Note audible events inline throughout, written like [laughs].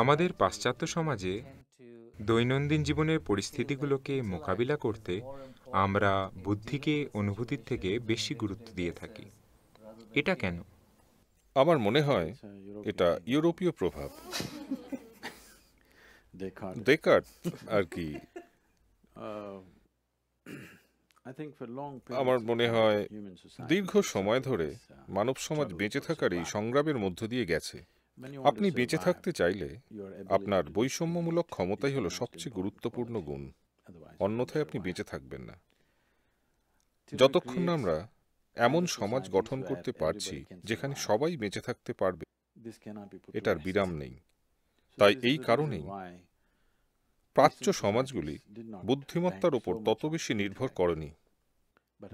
আমাদের পাশ্চাত্য সমাজে দৈনন্দিন জীবনের পরিস্থিতিগুলোকে মোকাবিলা করতে আমরা বুদ্ধিকে অনুভূতির থেকে বেশি গুরুত্ব দিয়ে থাকি এটা কেন আমার মনে হয় এটা ইউরোপীয় প্রভাব আর কি uh, আমার মনে হয় দীর্ঘ সময় ধরে uh, মানব সমাজ বেঁচে থাকার এই সংগ্রামের মধ্য দিয়ে গেছে আপনি বেঁচে থাকতে চাইলে আপনার বৈষম্যমূলক ক্ষমতাই হলো সবচেয়ে গুরুত্বপূর্ণ গুণ অন্যথায় আপনি বেঁচে থাকবেন না যতক্ষণ না আমরা এমন সমাজ গঠন করতে পারছি যেখানে সবাই বেঁচে থাকতে পারবে এটার বিরাম নেই তাই এই কারণেই প্রাচ্য সমাজগুলি বুদ্ধিমত্তার ওপর তত বেশি নির্ভর করেনি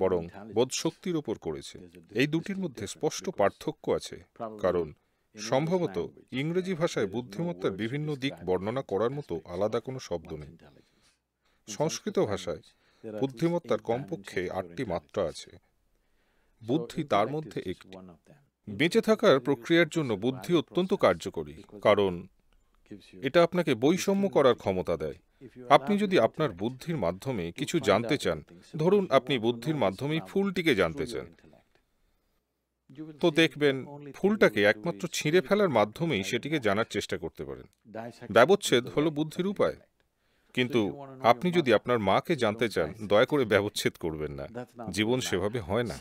বরং বোধশক্তির ওপর করেছে এই দুটির মধ্যে স্পষ্ট পার্থক্য আছে কারণ সম্ভবত ইংরেজি ভাষায় বুদ্ধিমত্তার বিভিন্ন দিক বর্ণনা করার মতো আলাদা কোনো শব্দ নেই সংস্কৃত ভাষায় বুদ্ধিমত্তার কমপক্ষে আটটি মাত্রা আছে বুদ্ধি তার মধ্যে একটি বেঁচে থাকার প্রক্রিয়ার জন্য বুদ্ধি অত্যন্ত কার্যকরী কারণ এটা আপনাকে বৈষম্য করার ক্ষমতা দেয় আপনি যদি আপনার বুদ্ধির মাধ্যমে কিছু জানতে চান ধরুন আপনি বুদ্ধির মাধ্যমে ফুলটিকে জানতে চান তো দেখবেন ফুলটাকে একমাত্র ছিঁড়ে ফেলার মাধ্যমেই সেটিকে জানার চেষ্টা করতে পারেন ব্যবচ্ছেদ হলো বুদ্ধির উপায় কিন্তু আপনি যদি আপনার মাকে জানতে চান দয়া করে ব্যবচ্ছেদ করবেন না জীবন সেভাবে হয় না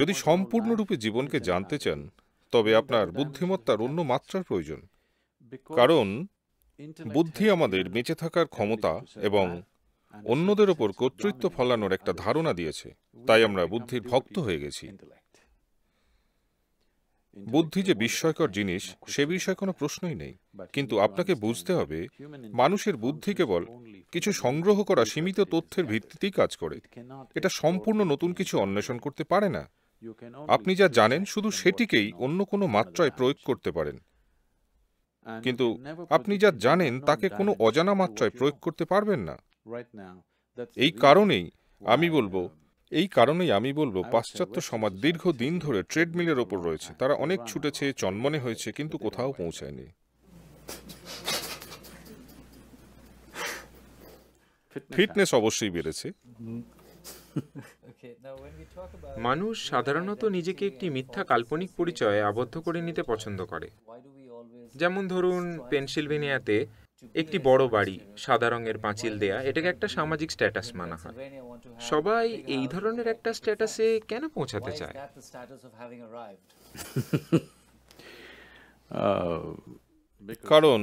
যদি সম্পূর্ণরূপে জীবনকে জানতে চান তবে আপনার বুদ্ধিমত্তার অন্য মাত্রার প্রয়োজন কারণ বুদ্ধি আমাদের বেঁচে থাকার ক্ষমতা এবং অন্যদের ওপর কর্তৃত্ব ফলানোর একটা ধারণা দিয়েছে তাই আমরা বুদ্ধির ভক্ত হয়ে গেছি বুদ্ধি যে বিস্ময়কর জিনিস সে বিষয়ে কোনো প্রশ্নই নেই কিন্তু আপনাকে বুঝতে হবে মানুষের বুদ্ধি কেবল কিছু সংগ্রহ করা সীমিত তথ্যের ভিত্তিতেই কাজ করে এটা সম্পূর্ণ নতুন কিছু অন্বেষণ করতে পারে না আপনি যা জানেন শুধু সেটিকেই অন্য কোনো মাত্রায় প্রয়োগ করতে পারেন কিন্তু আপনি যা জানেন তাকে কোনো অজানা মাত্রায় প্রয়োগ করতে পারবেন না এই কারণেই আমি বলবো এই কারণেই আমি বলবো আচ্ছা, পাশ্চাত্য সমাজ দীর্ঘদিন ধরে ট্রেডমিলের ওপর রয়েছে তারা অনেক ছুটেছে চন্মনে হয়েছে কিন্তু কোথাও পৌঁছায়নি ফিটনেস আচ্ছা। অবশ্যই বেড়েছে মানুষ সাধারণত নিজেকে একটি মিথ্যা কাল্পনিক পরিচয়ে আবদ্ধ করে নিতে পছন্দ করে যেমন ধরুন পেনসিলভেনিয়াতে একটি বড় বাড়ি সাদা রঙের পাঁচিল দেয়া এটাকে একটা সামাজিক স্ট্যাটাস মানা হয় সবাই এই ধরনের একটা স্ট্যাটাসে কেন পৌঁছাতে চায় [laughs] uh, কারণ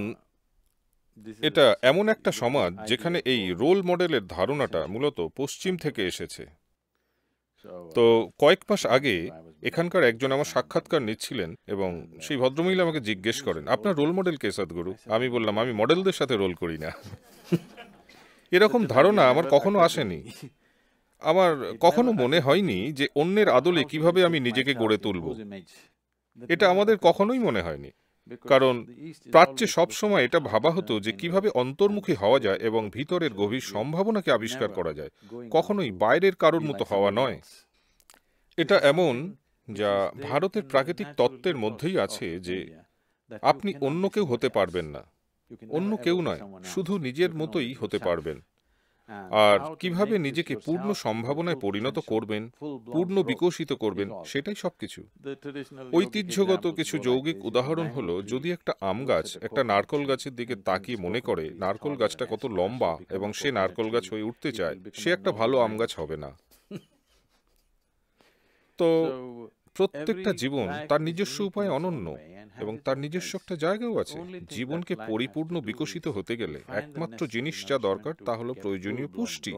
এটা এমন একটা সমাজ যেখানে এই রোল মডেলের ধারণাটা মূলত পশ্চিম থেকে এসেছে তো কয়েক মাস আগে এখানকার একজন আমার সাক্ষাৎকার নিচ্ছিলেন এবং সেই ভদ্রমহিলা আমাকে জিজ্ঞেস করেন আপনার রোল মডেল কে সাদগুরু আমি বললাম আমি মডেলদের সাথে রোল করি না এরকম ধারণা আমার কখনো আসেনি আমার কখনো মনে হয়নি যে অন্যের আদলে কিভাবে আমি নিজেকে গড়ে তুলব এটা আমাদের কখনোই মনে হয়নি কারণ প্রাচ্যে সবসময় এটা ভাবা হতো যে কিভাবে অন্তর্মুখী হওয়া যায় এবং ভিতরের গভীর সম্ভাবনাকে আবিষ্কার করা যায় কখনোই বাইরের কারোর মতো হওয়া নয় এটা এমন যা ভারতের প্রাকৃতিক তত্ত্বের মধ্যেই আছে যে আপনি অন্য কেউ হতে পারবেন না অন্য কেউ নয় শুধু নিজের মতোই হতে পারবেন আর কিভাবে নিজেকে পূর্ণ সম্ভাবনায় পরিণত করবেন পূর্ণ বিকশিত করবেন সেটাই সবকিছু ঐতিহ্যগত কিছু যৌগিক উদাহরণ হলো যদি একটা আম গাছ একটা নারকল গাছের দিকে তাকিয়ে মনে করে নারকল গাছটা কত লম্বা এবং সে নারকল গাছ হয়ে উঠতে চায় সে একটা ভালো আম গাছ হবে না তো প্রত্যেকটা জীবন তার নিজস্ব উপায়ে অনন্য এবং তার নিজস্ব একটা জায়গাও আছে জীবনকে পরিপূর্ণ বিকশিত হতে গেলে একমাত্র জিনিস যা দরকার তা হলো প্রয়োজনীয় পুষ্টি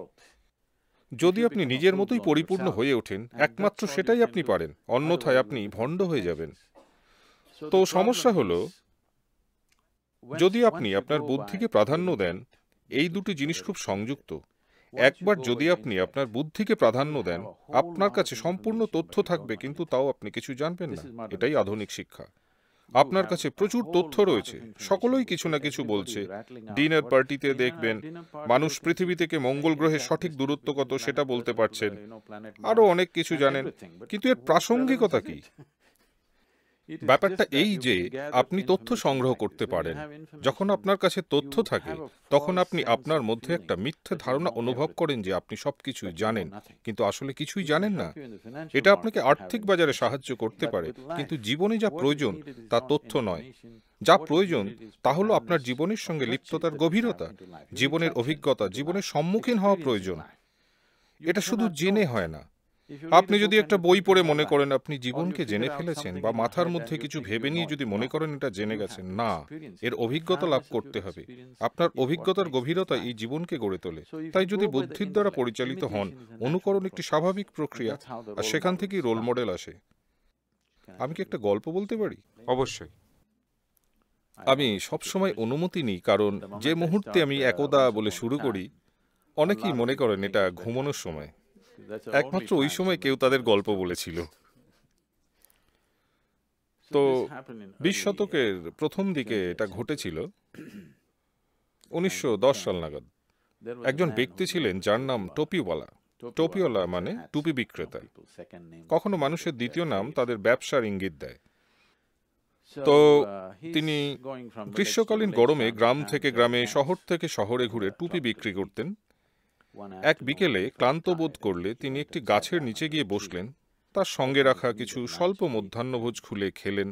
যদি আপনি নিজের মতোই পরিপূর্ণ হয়ে ওঠেন একমাত্র সেটাই আপনি পারেন অন্যথায় আপনি ভণ্ড হয়ে যাবেন তো সমস্যা হলো যদি আপনি আপনার বুদ্ধিকে প্রাধান্য দেন এই দুটি জিনিস খুব সংযুক্ত একবার যদি আপনি আপনার বুদ্ধিকে প্রাধান্য দেন আপনার কাছে সম্পূর্ণ তথ্য থাকবে কিন্তু তাও আপনি কিছু জানবেন না এটাই আধুনিক শিক্ষা আপনার কাছে প্রচুর তথ্য রয়েছে সকলেই কিছু না কিছু বলছে ডিনার পার্টিতে দেখবেন মানুষ পৃথিবী থেকে মঙ্গল গ্রহের সঠিক দূরত্ব কত সেটা বলতে পারছেন আরো অনেক কিছু জানেন কিন্তু এর প্রাসঙ্গিকতা কি [laughs] ব্যাপারটা এই যে আপনি তথ্য সংগ্রহ করতে পারেন যখন আপনার কাছে তথ্য থাকে তখন আপনি আপনার মধ্যে একটা মিথ্যে ধারণা অনুভব করেন যে আপনি সবকিছুই জানেন কিন্তু আসলে কিছুই জানেন না এটা আপনাকে আর্থিক বাজারে সাহায্য করতে পারে কিন্তু জীবনে যা প্রয়োজন তা তথ্য নয় যা প্রয়োজন তা হলো আপনার জীবনের সঙ্গে লিপ্ততার গভীরতা জীবনের অভিজ্ঞতা জীবনের সম্মুখীন হওয়া প্রয়োজন এটা শুধু জেনে হয় না আপনি যদি একটা বই পড়ে মনে করেন আপনি জীবনকে জেনে ফেলেছেন বা মাথার মধ্যে কিছু ভেবে নিয়ে যদি মনে করেন এটা জেনে গেছেন না এর অভিজ্ঞতা লাভ করতে হবে আপনার অভিজ্ঞতার গভীরতা এই জীবনকে গড়ে তোলে তাই যদি বুদ্ধির দ্বারা পরিচালিত হন অনুকরণ একটি স্বাভাবিক প্রক্রিয়া আর সেখান থেকেই রোল মডেল আসে আমি কি একটা গল্প বলতে পারি অবশ্যই আমি সবসময় অনুমতি নিই কারণ যে মুহূর্তে আমি একদা বলে শুরু করি অনেকেই মনে করেন এটা ঘুমানোর সময় একমাত্র ওই সময় কেউ তাদের গল্প বলেছিল তো বিশ uh, শতকের প্রথম দিকে এটা ঘটেছিল উনিশশো uh, সাল নাগাদ একজন ব্যক্তি ছিলেন যার নাম টোপিওয়ালা টোপিওয়ালা মানে টুপি বিক্রেতা কখনো মানুষের দ্বিতীয় নাম তাদের ব্যবসার ইঙ্গিত দেয় তো uh, তিনি গ্রীষ্মকালীন গরমে গ্রাম থেকে গ্রামে শহর থেকে শহরে ঘুরে টুপি বিক্রি করতেন এক বিকেলে ক্লান্ত বোধ করলে তিনি একটি গাছের নিচে গিয়ে বসলেন তার সঙ্গে রাখা কিছু স্বল্প মধ্যাহ্নভোজ খুলে খেলেন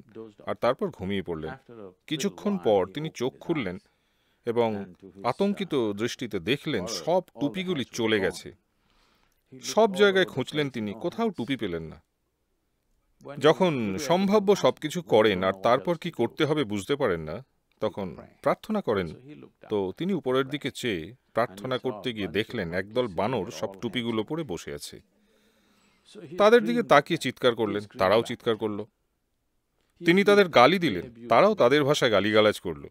আর তারপর ঘুমিয়ে পড়লেন কিছুক্ষণ পর তিনি চোখ খুললেন এবং আতঙ্কিত দৃষ্টিতে দেখলেন সব টুপিগুলি চলে গেছে সব জায়গায় খুঁজলেন তিনি কোথাও টুপি পেলেন না যখন সম্ভাব্য সবকিছু করেন আর তারপর কি করতে হবে বুঝতে পারেন না তখন প্রার্থনা করেন তো তিনি উপরের দিকে চেয়ে প্রার্থনা করতে গিয়ে দেখলেন একদল বানর সব টুপিগুলো পরে বসে আছে তাদের দিকে তাকিয়ে চিৎকার করলেন তারাও চিৎকার করল তিনি তাদের গালি দিলেন তারাও তাদের ভাষায় গালিগালাজ করল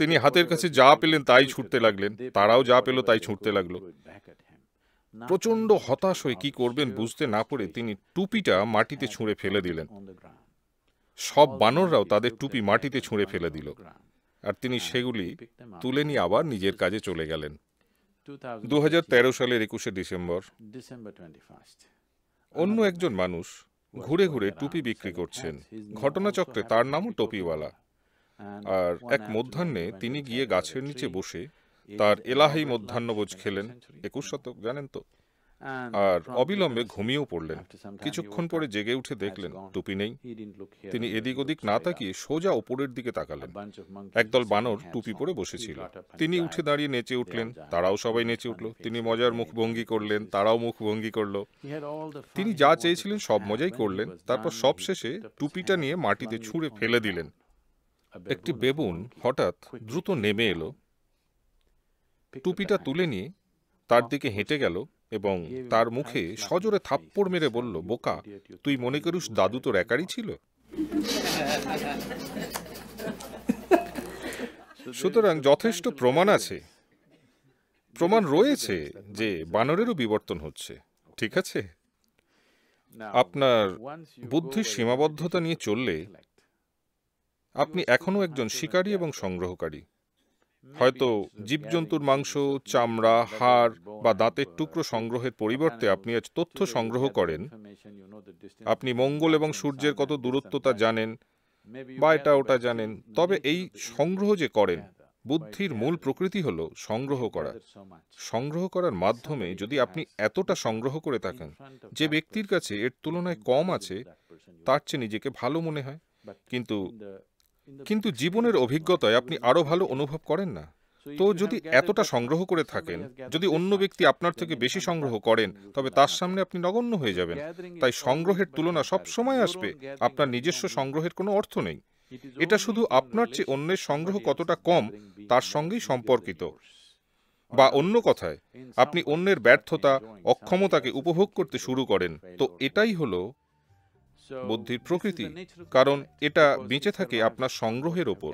তিনি হাতের কাছে যা পেলেন তাই ছুটতে লাগলেন তারাও যা পেল তাই ছুটতে লাগলো প্রচণ্ড হতাশ হয়ে কি করবেন বুঝতে না পড়ে তিনি টুপিটা মাটিতে ছুঁড়ে ফেলে দিলেন সব বানররাও তাদের টুপি মাটিতে ছুঁড়ে ফেলে দিল আর তিনি সেগুলি তুলে নিয়ে আবার নিজের কাজে চলে গেলেন দু সালের একুশে ডিসেম্বর অন্য একজন মানুষ ঘুরে ঘুরে টুপি বিক্রি করছেন ঘটনাচক্রে তার নামও টপিওয়ালা আর এক মধ্যাহ্নে তিনি গিয়ে গাছের নিচে বসে তার এলাহাই মধ্যাহ্নভোজ খেলেন একুশ শতক জানেন তো আর অবিলম্বে ঘুমিয়েও পড়লেন কিছুক্ষণ পরে জেগে উঠে দেখলেন টুপি নেই তিনি এদিক ওদিক না তাকিয়ে সোজা ওপরের দিকে তাকালেন একদল বানর টুপি পরে বসেছিল তিনি উঠে দাঁড়িয়ে নেচে উঠলেন তারাও সবাই নেচে উঠল তিনি মজার মুখভঙ্গি করলেন তারাও মুখভঙ্গি করল তিনি যা চেয়েছিলেন সব মজাই করলেন তারপর সবশেষে টুপিটা নিয়ে মাটিতে ছুঁড়ে ফেলে দিলেন একটি বেবুন হঠাৎ দ্রুত নেমে এলো টুপিটা তুলে নিয়ে তার দিকে হেঁটে গেল এবং তার মুখে সজোরে থাপ্পড় মেরে বলল বোকা তুই মনে করুস দাদু তোর একারই ছিল সুতরাং যথেষ্ট প্রমাণ আছে প্রমাণ রয়েছে যে বানরেরও বিবর্তন হচ্ছে ঠিক আছে আপনার বুদ্ধির সীমাবদ্ধতা নিয়ে চললে আপনি এখনও একজন শিকারী এবং সংগ্রহকারী হয়তো uh, জীবজন্তুর মাংস uh, চামড়া হাড় বা দাঁতের টুকরো সংগ্রহের পরিবর্তে আপনি আজ তথ্য সংগ্রহ করেন আপনি মঙ্গল এবং সূর্যের কত দূরত্ব তা জানেন বা এটা ওটা জানেন তবে এই সংগ্রহ যে করেন বুদ্ধির মূল প্রকৃতি হল সংগ্রহ করা সংগ্রহ করার মাধ্যমে যদি আপনি এতটা সংগ্রহ করে থাকেন যে ব্যক্তির কাছে এর তুলনায় কম আছে তার চেয়ে নিজেকে ভালো মনে হয় কিন্তু কিন্তু জীবনের অভিজ্ঞতায় আপনি আরও ভালো অনুভব করেন না তো যদি এতটা সংগ্রহ করে থাকেন যদি অন্য ব্যক্তি আপনার থেকে বেশি সংগ্রহ করেন তবে তার সামনে আপনি নগণ্য হয়ে যাবেন তাই সংগ্রহের তুলনা সব সময় আসবে আপনার নিজস্ব সংগ্রহের কোনো অর্থ নেই এটা শুধু আপনার চেয়ে অন্যের সংগ্রহ কতটা কম তার সঙ্গেই সম্পর্কিত বা অন্য কথায় আপনি অন্যের ব্যর্থতা অক্ষমতাকে উপভোগ করতে শুরু করেন তো এটাই হলো বুদ্ধির প্রকৃতি কারণ এটা বেঁচে থাকে আপনার সংগ্রহের ওপর